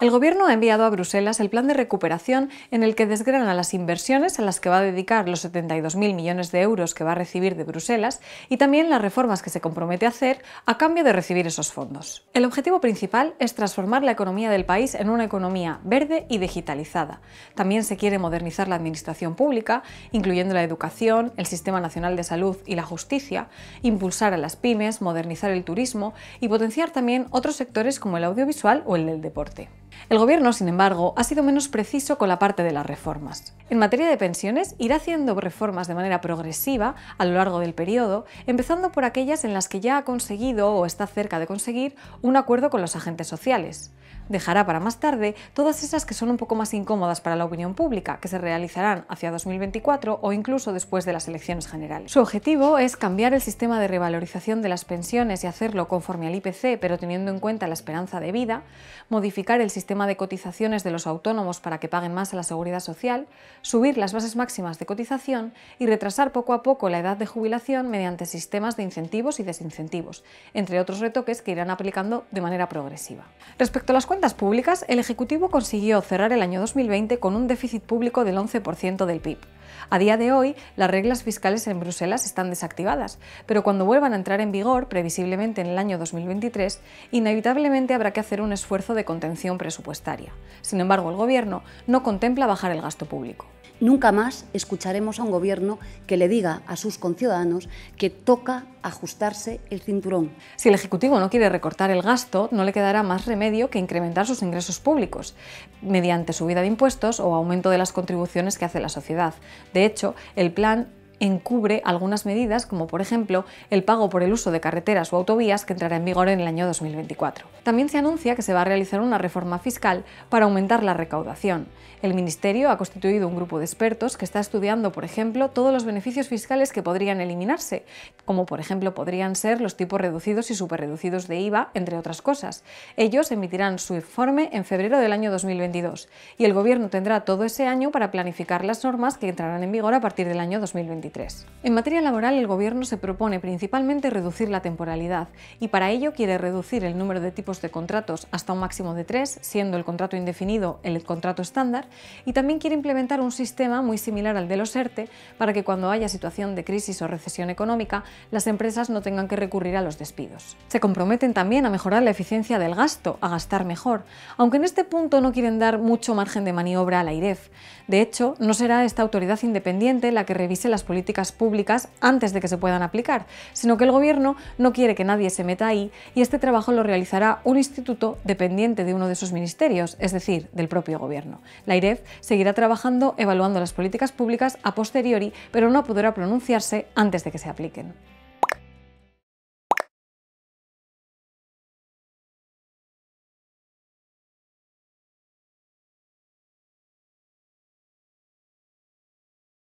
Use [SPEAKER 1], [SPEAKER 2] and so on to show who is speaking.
[SPEAKER 1] El Gobierno ha enviado a Bruselas el plan de recuperación en el que desgrana las inversiones a las que va a dedicar los 72.000 millones de euros que va a recibir de Bruselas y también las reformas que se compromete a hacer a cambio de recibir esos fondos. El objetivo principal es transformar la economía del país en una economía verde y digitalizada. También se quiere modernizar la administración pública, incluyendo la educación, el Sistema Nacional de Salud y la justicia, impulsar a las pymes, modernizar el turismo y potenciar también otros sectores como el audiovisual o el del deporte. El Gobierno, sin embargo, ha sido menos preciso con la parte de las reformas. En materia de pensiones, irá haciendo reformas de manera progresiva a lo largo del periodo, empezando por aquellas en las que ya ha conseguido o está cerca de conseguir un acuerdo con los agentes sociales. Dejará para más tarde todas esas que son un poco más incómodas para la opinión pública, que se realizarán hacia 2024 o incluso después de las elecciones generales. Su objetivo es cambiar el sistema de revalorización de las pensiones y hacerlo conforme al IPC, pero teniendo en cuenta la esperanza de vida, modificar el sistema de cotizaciones de los autónomos para que paguen más a la seguridad social, subir las bases máximas de cotización y retrasar poco a poco la edad de jubilación mediante sistemas de incentivos y desincentivos, entre otros retoques que irán aplicando de manera progresiva. Respecto a las cuentas públicas, el Ejecutivo consiguió cerrar el año 2020 con un déficit público del 11% del PIB. A día de hoy, las reglas fiscales en Bruselas están desactivadas, pero cuando vuelvan a entrar en vigor, previsiblemente en el año 2023, inevitablemente habrá que hacer un esfuerzo de contención presupuestaria. Sin embargo, el Gobierno no contempla bajar el gasto público. Nunca más escucharemos a un gobierno que le diga a sus conciudadanos que toca ajustarse el cinturón. Si el Ejecutivo no quiere recortar el gasto, no le quedará más remedio que incrementar sus ingresos públicos, mediante subida de impuestos o aumento de las contribuciones que hace la sociedad. De hecho, el plan encubre algunas medidas, como por ejemplo el pago por el uso de carreteras o autovías que entrará en vigor en el año 2024. También se anuncia que se va a realizar una reforma fiscal para aumentar la recaudación. El Ministerio ha constituido un grupo de expertos que está estudiando, por ejemplo, todos los beneficios fiscales que podrían eliminarse, como por ejemplo podrían ser los tipos reducidos y superreducidos de IVA, entre otras cosas. Ellos emitirán su informe en febrero del año 2022 y el Gobierno tendrá todo ese año para planificar las normas que entrarán en vigor a partir del año 2023. En materia laboral, el Gobierno se propone principalmente reducir la temporalidad y para ello quiere reducir el número de tipos de contratos hasta un máximo de tres, siendo el contrato indefinido el contrato estándar, y también quiere implementar un sistema muy similar al de los ERTE e para que cuando haya situación de crisis o recesión económica, las empresas no tengan que recurrir a los despidos. Se comprometen también a mejorar la eficiencia del gasto, a gastar mejor, aunque en este punto no quieren dar mucho margen de maniobra a la IREF. De hecho, no será esta autoridad independiente la que revise las políticas políticas públicas antes de que se puedan aplicar, sino que el Gobierno no quiere que nadie se meta ahí y este trabajo lo realizará un instituto dependiente de uno de sus ministerios, es decir, del propio Gobierno. La IREF seguirá trabajando evaluando las políticas públicas a posteriori, pero no podrá pronunciarse antes de que se apliquen.